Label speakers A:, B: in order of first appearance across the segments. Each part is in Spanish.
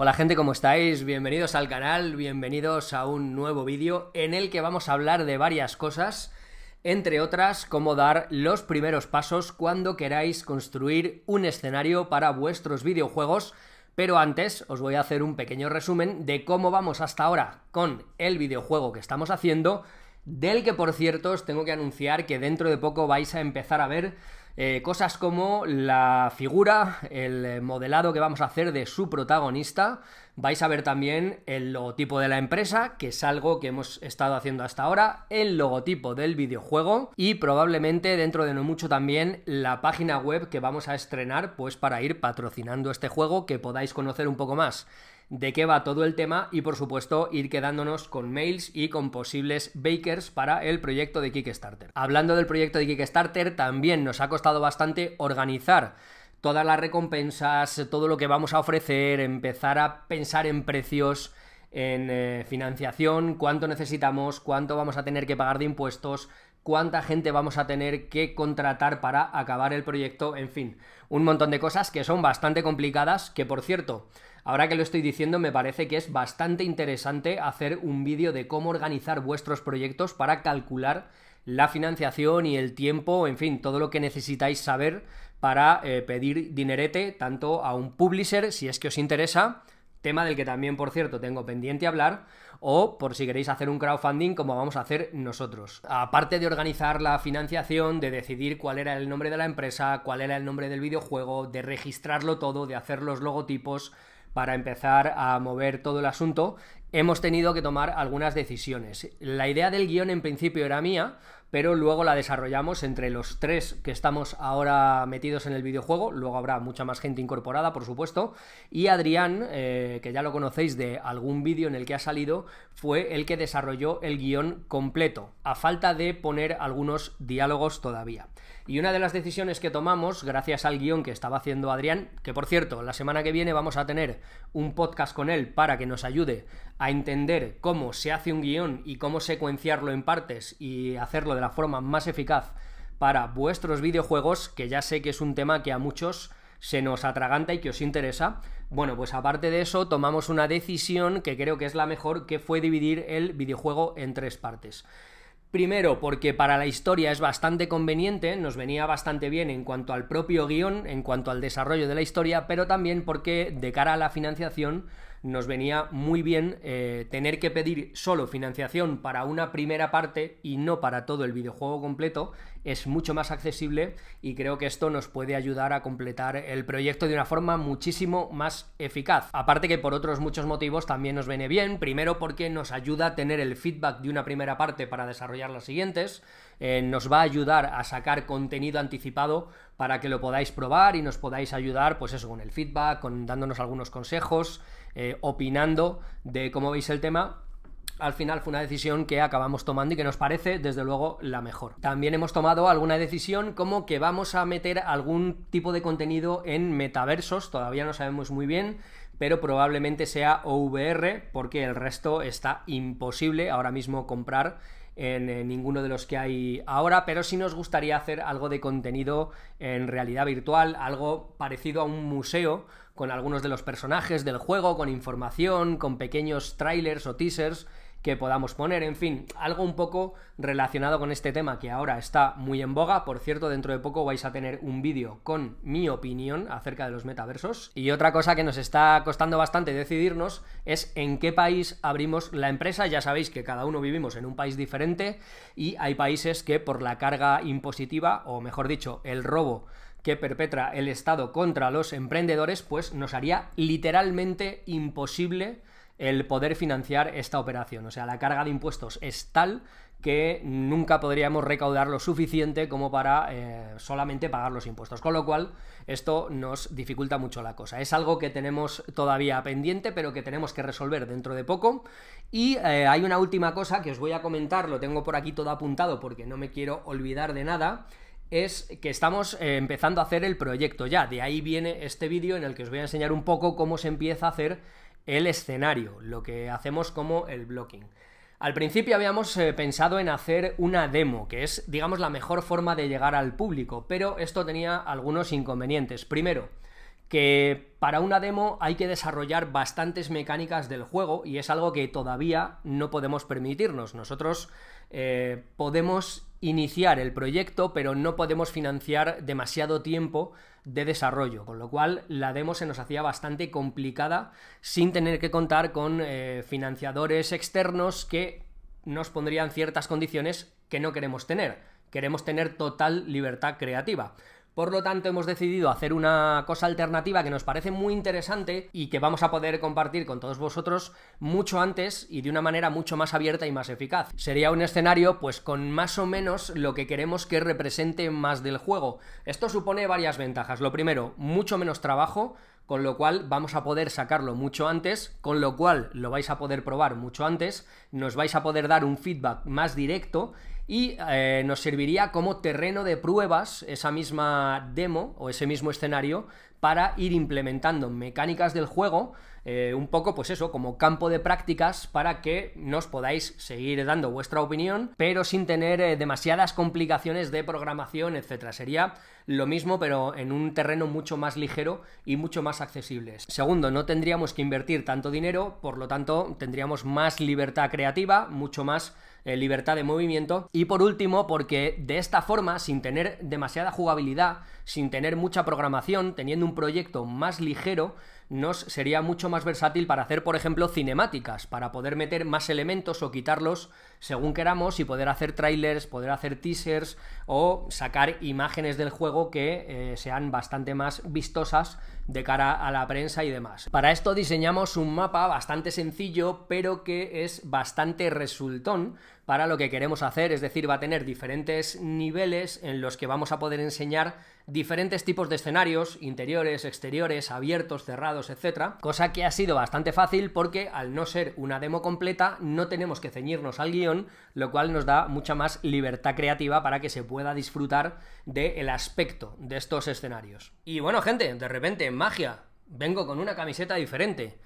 A: Hola gente, ¿cómo estáis? Bienvenidos al canal, bienvenidos a un nuevo vídeo en el que vamos a hablar de varias cosas, entre otras cómo dar los primeros pasos cuando queráis construir un escenario para vuestros videojuegos, pero antes os voy a hacer un pequeño resumen de cómo vamos hasta ahora con el videojuego que estamos haciendo, del que por cierto os tengo que anunciar que dentro de poco vais a empezar a ver eh, cosas como la figura, el eh, modelado que vamos a hacer de su protagonista. Vais a ver también el logotipo de la empresa, que es algo que hemos estado haciendo hasta ahora, el logotipo del videojuego y probablemente dentro de no mucho también la página web que vamos a estrenar pues para ir patrocinando este juego que podáis conocer un poco más de qué va todo el tema y por supuesto ir quedándonos con mails y con posibles bakers para el proyecto de Kickstarter. Hablando del proyecto de Kickstarter, también nos ha costado bastante organizar todas las recompensas, todo lo que vamos a ofrecer, empezar a pensar en precios, en eh, financiación, cuánto necesitamos, cuánto vamos a tener que pagar de impuestos, cuánta gente vamos a tener que contratar para acabar el proyecto, en fin, un montón de cosas que son bastante complicadas, que por cierto, ahora que lo estoy diciendo me parece que es bastante interesante hacer un vídeo de cómo organizar vuestros proyectos para calcular la financiación y el tiempo, en fin, todo lo que necesitáis saber para eh, pedir dinerete tanto a un publisher, si es que os interesa, tema del que también, por cierto, tengo pendiente hablar, o por si queréis hacer un crowdfunding como vamos a hacer nosotros. Aparte de organizar la financiación, de decidir cuál era el nombre de la empresa, cuál era el nombre del videojuego, de registrarlo todo, de hacer los logotipos para empezar a mover todo el asunto, hemos tenido que tomar algunas decisiones. La idea del guión en principio era mía, pero luego la desarrollamos entre los tres que estamos ahora metidos en el videojuego, luego habrá mucha más gente incorporada, por supuesto, y Adrián, eh, que ya lo conocéis de algún vídeo en el que ha salido, fue el que desarrolló el guión completo, a falta de poner algunos diálogos todavía. Y una de las decisiones que tomamos, gracias al guión que estaba haciendo Adrián, que por cierto, la semana que viene vamos a tener un podcast con él para que nos ayude a entender cómo se hace un guión y cómo secuenciarlo en partes y hacerlo de la forma más eficaz para vuestros videojuegos, que ya sé que es un tema que a muchos se nos atraganta y que os interesa. Bueno, pues aparte de eso, tomamos una decisión que creo que es la mejor, que fue dividir el videojuego en tres partes. Primero, porque para la historia es bastante conveniente, nos venía bastante bien en cuanto al propio guión, en cuanto al desarrollo de la historia, pero también porque de cara a la financiación nos venía muy bien eh, tener que pedir solo financiación para una primera parte y no para todo el videojuego completo. Es mucho más accesible y creo que esto nos puede ayudar a completar el proyecto de una forma muchísimo más eficaz. Aparte que por otros muchos motivos también nos viene bien. Primero porque nos ayuda a tener el feedback de una primera parte para desarrollar las siguientes. Eh, nos va a ayudar a sacar contenido anticipado para que lo podáis probar y nos podáis ayudar, pues eso, con el feedback, con dándonos algunos consejos. Eh, opinando de cómo veis el tema, al final fue una decisión que acabamos tomando y que nos parece, desde luego, la mejor. También hemos tomado alguna decisión como que vamos a meter algún tipo de contenido en metaversos, todavía no sabemos muy bien, pero probablemente sea OVR, porque el resto está imposible ahora mismo comprar en eh, ninguno de los que hay ahora, pero sí nos gustaría hacer algo de contenido en realidad virtual, algo parecido a un museo con algunos de los personajes del juego, con información, con pequeños trailers o teasers que podamos poner, en fin, algo un poco relacionado con este tema que ahora está muy en boga. Por cierto, dentro de poco vais a tener un vídeo con mi opinión acerca de los metaversos. Y otra cosa que nos está costando bastante decidirnos es en qué país abrimos la empresa. Ya sabéis que cada uno vivimos en un país diferente y hay países que por la carga impositiva, o mejor dicho, el robo que perpetra el Estado contra los emprendedores, pues nos haría literalmente imposible el poder financiar esta operación. O sea, la carga de impuestos es tal que nunca podríamos recaudar lo suficiente como para eh, solamente pagar los impuestos. Con lo cual, esto nos dificulta mucho la cosa. Es algo que tenemos todavía pendiente, pero que tenemos que resolver dentro de poco. Y eh, hay una última cosa que os voy a comentar, lo tengo por aquí todo apuntado porque no me quiero olvidar de nada es que estamos eh, empezando a hacer el proyecto ya. De ahí viene este vídeo en el que os voy a enseñar un poco cómo se empieza a hacer el escenario, lo que hacemos como el blocking. Al principio habíamos eh, pensado en hacer una demo, que es, digamos, la mejor forma de llegar al público, pero esto tenía algunos inconvenientes. Primero, que para una demo hay que desarrollar bastantes mecánicas del juego y es algo que todavía no podemos permitirnos. Nosotros eh, podemos iniciar el proyecto, pero no podemos financiar demasiado tiempo de desarrollo, con lo cual la demo se nos hacía bastante complicada sin tener que contar con eh, financiadores externos que nos pondrían ciertas condiciones que no queremos tener. Queremos tener total libertad creativa. Por lo tanto, hemos decidido hacer una cosa alternativa que nos parece muy interesante y que vamos a poder compartir con todos vosotros mucho antes y de una manera mucho más abierta y más eficaz. Sería un escenario pues con más o menos lo que queremos que represente más del juego. Esto supone varias ventajas. Lo primero, mucho menos trabajo, con lo cual vamos a poder sacarlo mucho antes, con lo cual lo vais a poder probar mucho antes, nos vais a poder dar un feedback más directo y eh, nos serviría como terreno de pruebas esa misma demo o ese mismo escenario para ir implementando mecánicas del juego, eh, un poco pues eso, como campo de prácticas para que nos podáis seguir dando vuestra opinión, pero sin tener eh, demasiadas complicaciones de programación, etc. Sería lo mismo, pero en un terreno mucho más ligero y mucho más accesible. Segundo, no tendríamos que invertir tanto dinero, por lo tanto tendríamos más libertad creativa, mucho más eh, libertad de movimiento. Y por último, porque de esta forma, sin tener demasiada jugabilidad, sin tener mucha programación, teniendo un proyecto más ligero, nos sería mucho más versátil para hacer, por ejemplo, cinemáticas, para poder meter más elementos o quitarlos según queramos y poder hacer trailers, poder hacer teasers o sacar imágenes del juego que eh, sean bastante más vistosas de cara a la prensa y demás. Para esto diseñamos un mapa bastante sencillo, pero que es bastante resultón para lo que queremos hacer, es decir, va a tener diferentes niveles en los que vamos a poder enseñar diferentes tipos de escenarios, interiores, exteriores, abiertos, cerrados, etcétera, cosa que ha sido bastante fácil porque al no ser una demo completa no tenemos que ceñirnos al guión, lo cual nos da mucha más libertad creativa para que se pueda disfrutar del aspecto de estos escenarios. Y bueno, gente, de repente, magia, vengo con una camiseta diferente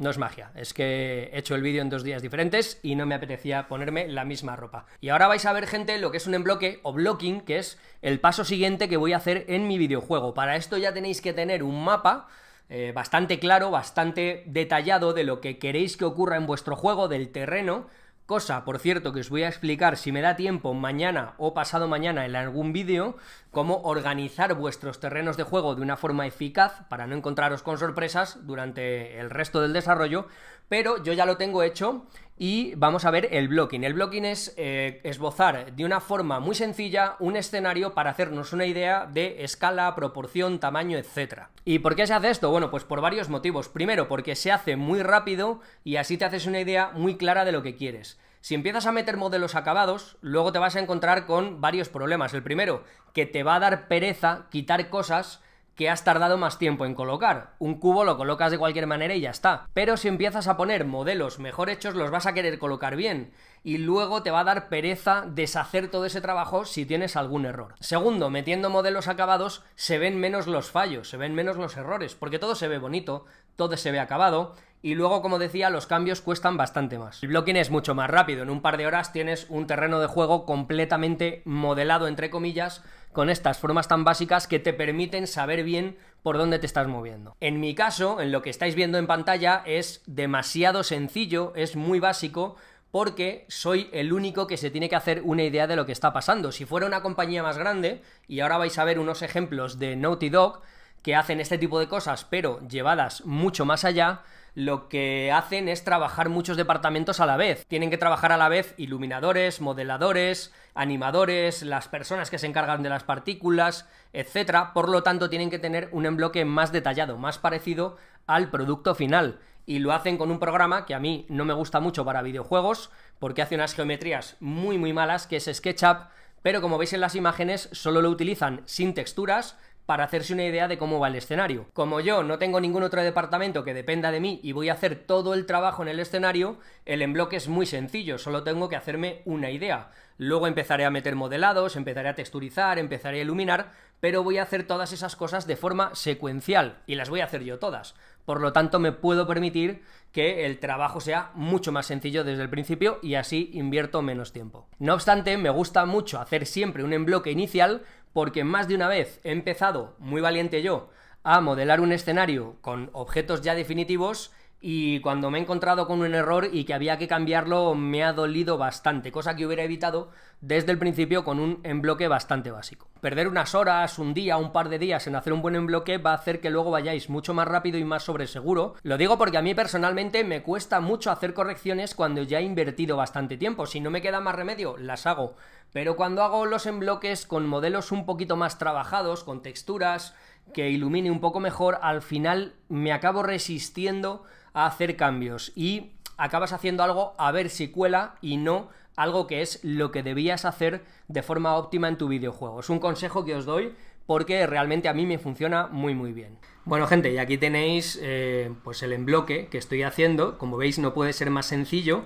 A: no es magia, es que he hecho el vídeo en dos días diferentes y no me apetecía ponerme la misma ropa. Y ahora vais a ver, gente, lo que es un enbloque o blocking, que es el paso siguiente que voy a hacer en mi videojuego. Para esto ya tenéis que tener un mapa eh, bastante claro, bastante detallado de lo que queréis que ocurra en vuestro juego, del terreno, Cosa, por cierto, que os voy a explicar si me da tiempo mañana o pasado mañana en algún vídeo, cómo organizar vuestros terrenos de juego de una forma eficaz para no encontraros con sorpresas durante el resto del desarrollo, pero yo ya lo tengo hecho y vamos a ver el blocking. El blocking es eh, esbozar de una forma muy sencilla un escenario para hacernos una idea de escala, proporción, tamaño, etc. ¿Y por qué se hace esto? Bueno, pues por varios motivos. Primero, porque se hace muy rápido y así te haces una idea muy clara de lo que quieres. Si empiezas a meter modelos acabados, luego te vas a encontrar con varios problemas. El primero, que te va a dar pereza quitar cosas que has tardado más tiempo en colocar. Un cubo lo colocas de cualquier manera y ya está. Pero si empiezas a poner modelos mejor hechos, los vas a querer colocar bien. Y luego te va a dar pereza deshacer todo ese trabajo si tienes algún error. Segundo, metiendo modelos acabados, se ven menos los fallos, se ven menos los errores, porque todo se ve bonito, todo se ve acabado, y luego, como decía, los cambios cuestan bastante más. El blocking es mucho más rápido, en un par de horas tienes un terreno de juego completamente modelado, entre comillas, con estas formas tan básicas que te permiten saber bien por dónde te estás moviendo. En mi caso, en lo que estáis viendo en pantalla, es demasiado sencillo, es muy básico, porque soy el único que se tiene que hacer una idea de lo que está pasando. Si fuera una compañía más grande, y ahora vais a ver unos ejemplos de Naughty Dog que hacen este tipo de cosas, pero llevadas mucho más allá, lo que hacen es trabajar muchos departamentos a la vez. Tienen que trabajar a la vez iluminadores, modeladores, animadores, las personas que se encargan de las partículas, etc. Por lo tanto, tienen que tener un enbloque más detallado, más parecido al producto final. Y lo hacen con un programa que a mí no me gusta mucho para videojuegos, porque hace unas geometrías muy muy malas, que es SketchUp, pero como veis en las imágenes, solo lo utilizan sin texturas, para hacerse una idea de cómo va el escenario. Como yo no tengo ningún otro departamento que dependa de mí y voy a hacer todo el trabajo en el escenario, el enbloque es muy sencillo, solo tengo que hacerme una idea. Luego empezaré a meter modelados, empezaré a texturizar, empezaré a iluminar, pero voy a hacer todas esas cosas de forma secuencial y las voy a hacer yo todas. Por lo tanto, me puedo permitir que el trabajo sea mucho más sencillo desde el principio y así invierto menos tiempo. No obstante, me gusta mucho hacer siempre un enbloque inicial porque más de una vez he empezado, muy valiente yo, a modelar un escenario con objetos ya definitivos y cuando me he encontrado con un error y que había que cambiarlo me ha dolido bastante, cosa que hubiera evitado desde el principio con un embloque bastante básico. Perder unas horas, un día, un par de días en hacer un buen embloque va a hacer que luego vayáis mucho más rápido y más sobre seguro. Lo digo porque a mí personalmente me cuesta mucho hacer correcciones cuando ya he invertido bastante tiempo. Si no me queda más remedio, las hago. Pero cuando hago los embloques con modelos un poquito más trabajados, con texturas, que ilumine un poco mejor, al final me acabo resistiendo a hacer cambios y acabas haciendo algo a ver si cuela y no algo que es lo que debías hacer de forma óptima en tu videojuego. Es un consejo que os doy porque realmente a mí me funciona muy muy bien. Bueno gente, y aquí tenéis eh, pues el embloque que estoy haciendo. Como veis no puede ser más sencillo.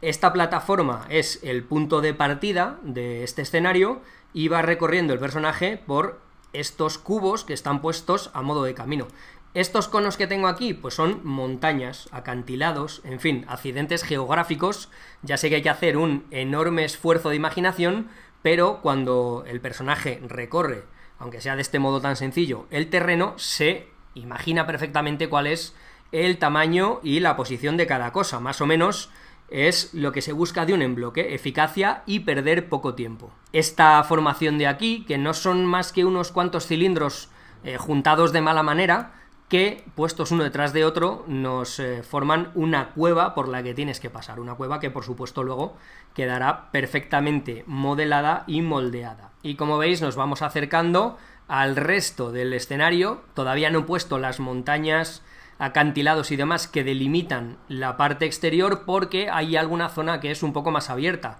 A: Esta plataforma es el punto de partida de este escenario y va recorriendo el personaje por estos cubos que están puestos a modo de camino. Estos conos que tengo aquí, pues son montañas, acantilados, en fin, accidentes geográficos. Ya sé que hay que hacer un enorme esfuerzo de imaginación, pero cuando el personaje recorre, aunque sea de este modo tan sencillo, el terreno, se imagina perfectamente cuál es el tamaño y la posición de cada cosa. Más o menos es lo que se busca de un embloque, eficacia y perder poco tiempo. Esta formación de aquí, que no son más que unos cuantos cilindros eh, juntados de mala manera, que, puestos uno detrás de otro, nos eh, forman una cueva por la que tienes que pasar. Una cueva que, por supuesto, luego quedará perfectamente modelada y moldeada. Y como veis, nos vamos acercando al resto del escenario. Todavía no he puesto las montañas acantilados y demás que delimitan la parte exterior porque hay alguna zona que es un poco más abierta.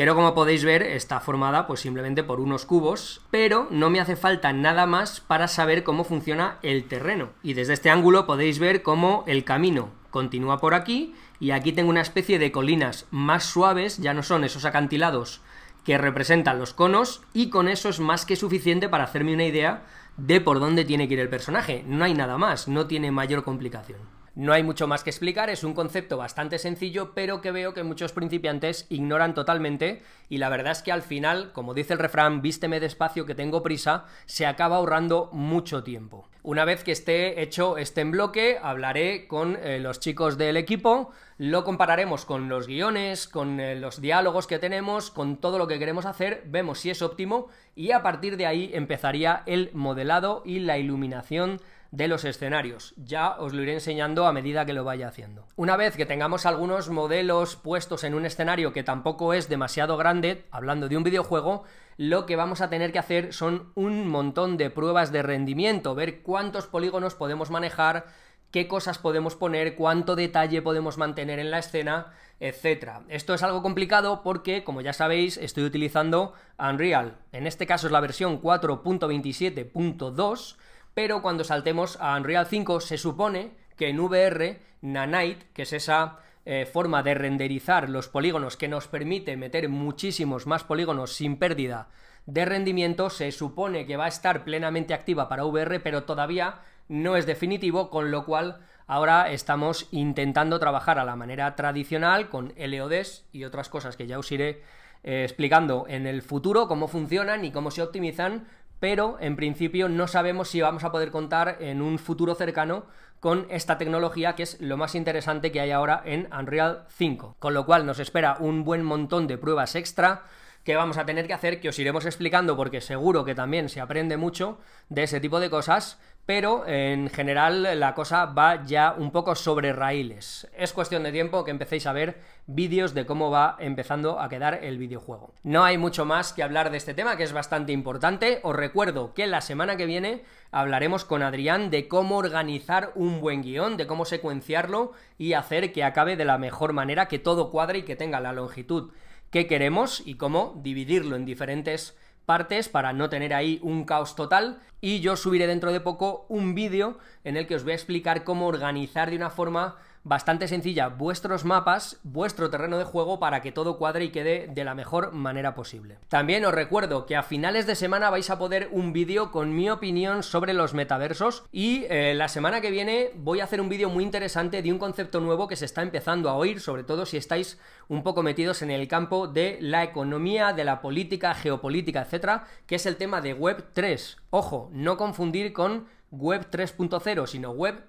A: Pero como podéis ver, está formada pues simplemente por unos cubos, pero no me hace falta nada más para saber cómo funciona el terreno. Y desde este ángulo podéis ver cómo el camino continúa por aquí y aquí tengo una especie de colinas más suaves, ya no son esos acantilados que representan los conos y con eso es más que suficiente para hacerme una idea de por dónde tiene que ir el personaje. No hay nada más, no tiene mayor complicación. No hay mucho más que explicar, es un concepto bastante sencillo, pero que veo que muchos principiantes ignoran totalmente y la verdad es que al final, como dice el refrán, vísteme despacio que tengo prisa, se acaba ahorrando mucho tiempo. Una vez que esté hecho este en bloque, hablaré con eh, los chicos del equipo, lo compararemos con los guiones, con eh, los diálogos que tenemos, con todo lo que queremos hacer, vemos si es óptimo y a partir de ahí empezaría el modelado y la iluminación de los escenarios. Ya os lo iré enseñando a medida que lo vaya haciendo. Una vez que tengamos algunos modelos puestos en un escenario que tampoco es demasiado grande, hablando de un videojuego, lo que vamos a tener que hacer son un montón de pruebas de rendimiento, ver cuántos polígonos podemos manejar, qué cosas podemos poner, cuánto detalle podemos mantener en la escena, etc. Esto es algo complicado porque, como ya sabéis, estoy utilizando Unreal. En este caso es la versión 4.27.2 pero cuando saltemos a Unreal 5 se supone que en VR, Nanite, que es esa eh, forma de renderizar los polígonos que nos permite meter muchísimos más polígonos sin pérdida de rendimiento, se supone que va a estar plenamente activa para VR, pero todavía no es definitivo, con lo cual ahora estamos intentando trabajar a la manera tradicional con LODs y otras cosas que ya os iré eh, explicando en el futuro cómo funcionan y cómo se optimizan pero en principio no sabemos si vamos a poder contar en un futuro cercano con esta tecnología que es lo más interesante que hay ahora en Unreal 5. Con lo cual nos espera un buen montón de pruebas extra que vamos a tener que hacer, que os iremos explicando porque seguro que también se aprende mucho de ese tipo de cosas pero en general la cosa va ya un poco sobre raíles. Es cuestión de tiempo que empecéis a ver vídeos de cómo va empezando a quedar el videojuego. No hay mucho más que hablar de este tema, que es bastante importante. Os recuerdo que la semana que viene hablaremos con Adrián de cómo organizar un buen guión, de cómo secuenciarlo y hacer que acabe de la mejor manera, que todo cuadre y que tenga la longitud que queremos y cómo dividirlo en diferentes partes para no tener ahí un caos total y yo subiré dentro de poco un vídeo en el que os voy a explicar cómo organizar de una forma bastante sencilla vuestros mapas, vuestro terreno de juego para que todo cuadre y quede de la mejor manera posible. También os recuerdo que a finales de semana vais a poder un vídeo con mi opinión sobre los metaversos y eh, la semana que viene voy a hacer un vídeo muy interesante de un concepto nuevo que se está empezando a oír, sobre todo si estáis un poco metidos en el campo de la economía, de la política, geopolítica, etcétera, que es el tema de Web 3. Ojo, no confundir con Web 3.0, sino Web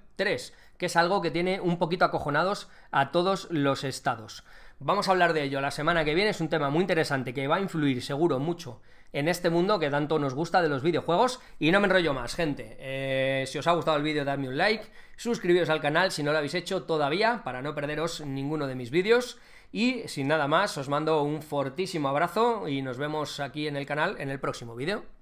A: que es algo que tiene un poquito acojonados a todos los estados. Vamos a hablar de ello la semana que viene, es un tema muy interesante que va a influir seguro mucho en este mundo que tanto nos gusta de los videojuegos. Y no me enrollo más, gente. Eh, si os ha gustado el vídeo, dadme un like, suscribiros al canal si no lo habéis hecho todavía, para no perderos ninguno de mis vídeos. Y sin nada más, os mando un fortísimo abrazo y nos vemos aquí en el canal en el próximo vídeo.